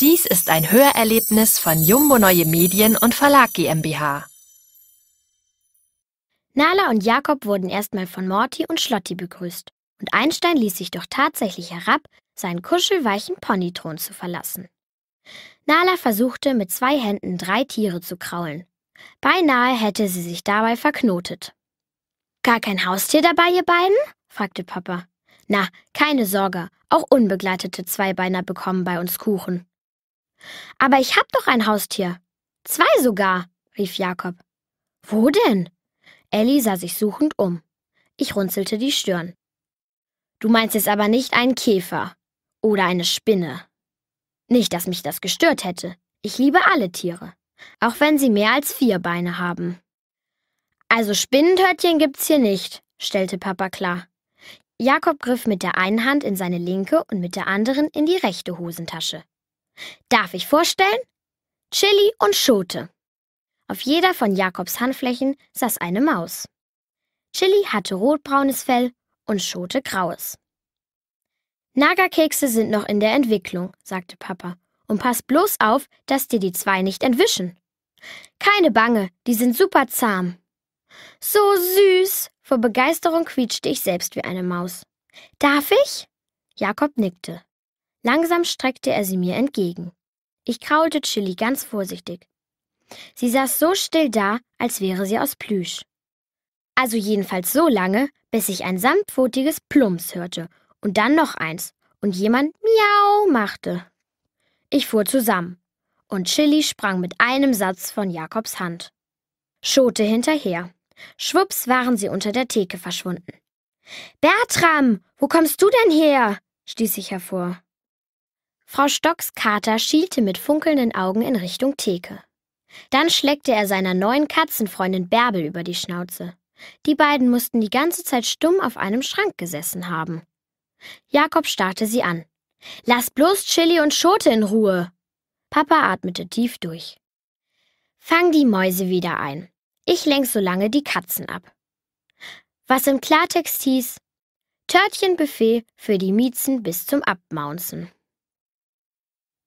Dies ist ein Hörerlebnis von Jumbo Neue Medien und Verlag GmbH. Nala und Jakob wurden erstmal von Morty und Schlotti begrüßt und Einstein ließ sich doch tatsächlich herab, seinen kuschelweichen Ponythron zu verlassen. Nala versuchte mit zwei Händen drei Tiere zu kraulen. Beinahe hätte sie sich dabei verknotet. Gar kein Haustier dabei, ihr beiden? fragte Papa. Na, keine Sorge, auch Unbegleitete Zweibeiner bekommen bei uns Kuchen. Aber ich hab doch ein Haustier. Zwei sogar, rief Jakob. Wo denn? Ellie sah sich suchend um. Ich runzelte die Stirn. Du meinst jetzt aber nicht einen Käfer oder eine Spinne. Nicht, dass mich das gestört hätte. Ich liebe alle Tiere, auch wenn sie mehr als vier Beine haben. Also Spinnentörtchen gibt's hier nicht, stellte Papa klar. Jakob griff mit der einen Hand in seine linke und mit der anderen in die rechte Hosentasche. Darf ich vorstellen? Chili und Schote. Auf jeder von Jakobs Handflächen saß eine Maus. Chili hatte rotbraunes Fell und Schote graues. Nagerkekse sind noch in der Entwicklung, sagte Papa. Und pass bloß auf, dass dir die zwei nicht entwischen. Keine Bange, die sind super zahm. So süß! Vor Begeisterung quietschte ich selbst wie eine Maus. Darf ich? Jakob nickte. Langsam streckte er sie mir entgegen. Ich kraulte Chili ganz vorsichtig. Sie saß so still da, als wäre sie aus Plüsch. Also jedenfalls so lange, bis ich ein samtpfotiges Plumps hörte und dann noch eins und jemand Miau machte. Ich fuhr zusammen und Chili sprang mit einem Satz von Jakobs Hand. Schote hinterher. Schwupps waren sie unter der Theke verschwunden. Bertram, wo kommst du denn her? stieß ich hervor. Frau Stocks Kater schielte mit funkelnden Augen in Richtung Theke. Dann schleckte er seiner neuen Katzenfreundin Bärbel über die Schnauze. Die beiden mussten die ganze Zeit stumm auf einem Schrank gesessen haben. Jakob starrte sie an. Lass bloß Chili und Schote in Ruhe. Papa atmete tief durch. Fang die Mäuse wieder ein. Ich lenk so lange die Katzen ab. Was im Klartext hieß Törtchenbuffet für die Miezen bis zum Abmaunzen.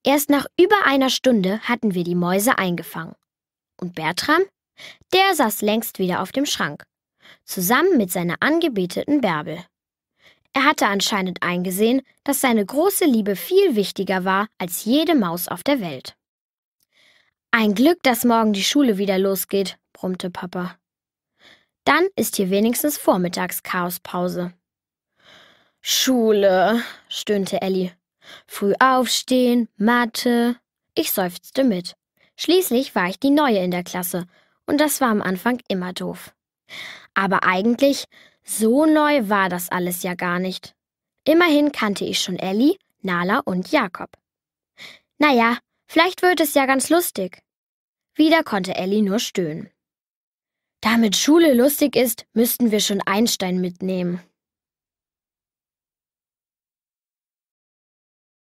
Erst nach über einer Stunde hatten wir die Mäuse eingefangen. Und Bertram? Der saß längst wieder auf dem Schrank, zusammen mit seiner angebeteten Bärbel. Er hatte anscheinend eingesehen, dass seine große Liebe viel wichtiger war als jede Maus auf der Welt. Ein Glück, dass morgen die Schule wieder losgeht, brummte Papa. Dann ist hier wenigstens Vormittagschaospause. Schule, stöhnte Elli Früh aufstehen, Mathe. Ich seufzte mit. Schließlich war ich die Neue in der Klasse und das war am Anfang immer doof. Aber eigentlich, so neu war das alles ja gar nicht. Immerhin kannte ich schon Elli, Nala und Jakob. Naja, vielleicht wird es ja ganz lustig. Wieder konnte Elli nur stöhnen. Damit Schule lustig ist, müssten wir schon Einstein mitnehmen.